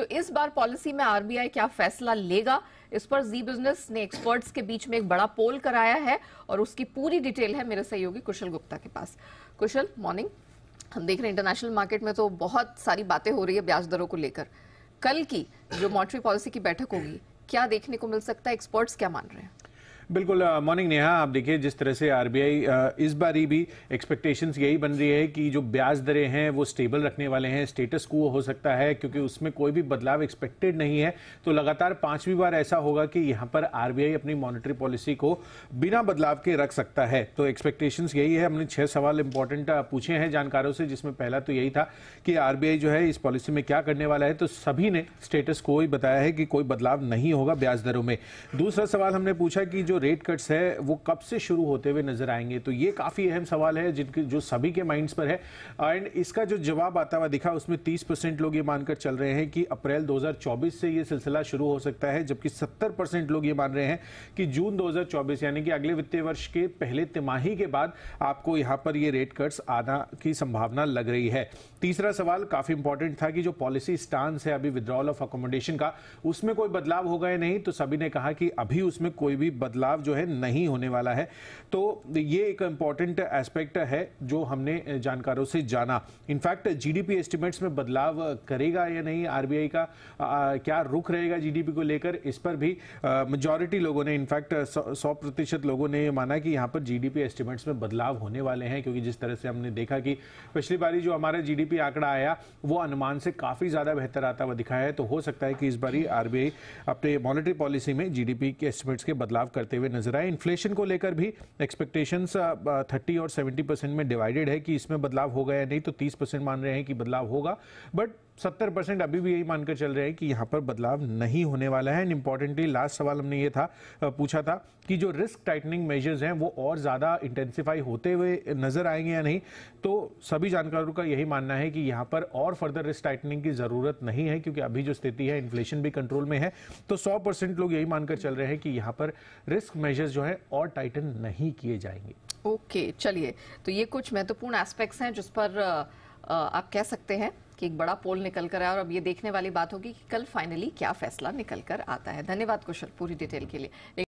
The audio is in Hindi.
तो इस बार पॉलिसी में आरबीआई क्या फैसला लेगा इस पर जी बिजनेस ने एक्सपर्ट्स के बीच में एक बड़ा पोल कराया है और उसकी पूरी डिटेल है मेरे सहयोगी कुशल गुप्ता के पास कुशल मॉर्निंग हम देख रहे हैं इंटरनेशनल मार्केट में तो बहुत सारी बातें हो रही है ब्याज दरों को लेकर कल की जो मॉनिटरी पॉलिसी की बैठक होगी क्या देखने को मिल सकता है एक्सपर्ट्स क्या मान रहे हैं बिल्कुल मॉर्निंग नेहा आप देखिए जिस तरह से आरबीआई इस बारी भी एक्सपेक्टेशंस यही बन रही है कि जो ब्याज दरें हैं वो स्टेबल रखने वाले हैं स्टेटस को हो सकता है क्योंकि उसमें कोई भी बदलाव एक्सपेक्टेड नहीं है तो लगातार पांचवी बार ऐसा होगा कि यहाँ पर आरबीआई अपनी मॉनिटरी पॉलिसी को बिना बदलाव के रख सकता है तो एक्सपेक्टेशंस यही है हमने छह सवाल इंपॉर्टेंट पूछे हैं जानकारों से जिसमें पहला तो यही था कि आरबीआई जो है इस पॉलिसी में क्या करने वाला है तो सभी ने स्टेटस को ही बताया है कि कोई बदलाव नहीं होगा ब्याज दरों में दूसरा सवाल हमने पूछा कि जो रेट कट्स है वो कब से शुरू होते हुए नजर आएंगे तो ये काफी अहम सवाल है जिनके जो सभी के माइंड्स पर है एंड इसका जो जवाब आता हुआ दिखा उसमें 30 परसेंट लोग ये मानकर चल रहे हैं कि अप्रैल 2024 से ये सिलसिला शुरू हो सकता है जबकि 70 परसेंट लोग ये मान रहे हैं कि जून दो यानी कि अगले वित्तीय वर्ष के पहले तिमाही के बाद आपको यहाँ पर ये रेट कट्स आना की संभावना लग रही है तीसरा सवाल काफी इंपॉर्टेंट था कि जो पॉलिसी स्टांस है अभी विद्रॉल ऑफ अकोमोडेशन का उसमें कोई बदलाव होगा या नहीं तो सभी ने कहा कि अभी उसमें कोई भी बदलाव बदलाव जो है नहीं होने वाला है तो ये एक इम्पॉर्टेंट एस्पेक्ट है जो हमने जानकारों से जाना इनफैक्ट जीडीपी एस्टिमेट्स में बदलाव करेगा या नहीं आरबीआई का आ, क्या रुख रहेगा जीडीपी को लेकर इस पर भी मेजॉरिटी लोगों ने इनफैक्ट सौ प्रतिशत लोगों ने माना कि यहाँ पर जीडीपी एस्टिमेट्स में बदलाव होने वाले हैं क्योंकि जिस तरह से हमने देखा कि पिछली बारी जो हमारा जीडीपी आंकड़ा आया वो अनुमान से काफ़ी ज़्यादा बेहतर आता हुआ दिखाया है तो हो सकता है कि इस बारी आरबीआई अपने मॉनिटरी पॉलिसी में जीडीपी के एस्टिमेट्स के बदलाव करते करते हुए नजर आए इन्फ्लेशन को लेकर भी एक्सपेक्टेशन थर्टी और सेवेंटी परसेंट में डिवाइडेड है कि इसमें बदलाव होगा या नहीं तो तीस परसेंट मान रहे हैं कि बदलाव होगा बट सत्तर परसेंट अभी भी यही मानकर चल रहे हैं कि यहाँ पर बदलाव नहीं होने वाला है एंड इम्पॉर्टेंटली लास्ट सवाल हमने ये था पूछा था कि जो रिस्क टाइटनिंग मेजर्स हैं वो और ज़्यादा इंटेंसिफाई होते हुए नज़र आएंगे या नहीं तो सभी जानकारों का यही मानना है कि यहाँ पर और फर्दर रिस्क टाइटनिंग की ज़रूरत नहीं है क्योंकि अभी जो स्थिति है इन्फ्लेशन भी कंट्रोल में है तो सौ लोग यही मानकर चल रहे हैं कि यहाँ पर रिस्क रिस्क मेजर्स जो है और टाइटन नहीं किए जाएंगे ओके okay, चलिए तो ये कुछ महत्वपूर्ण एस्पेक्ट्स हैं जिस पर आप कह सकते हैं कि एक बड़ा पोल निकल कर आया और अब ये देखने वाली बात होगी कि कल फाइनली क्या फैसला निकल कर आता है धन्यवाद कुशल पूरी डिटेल के लिए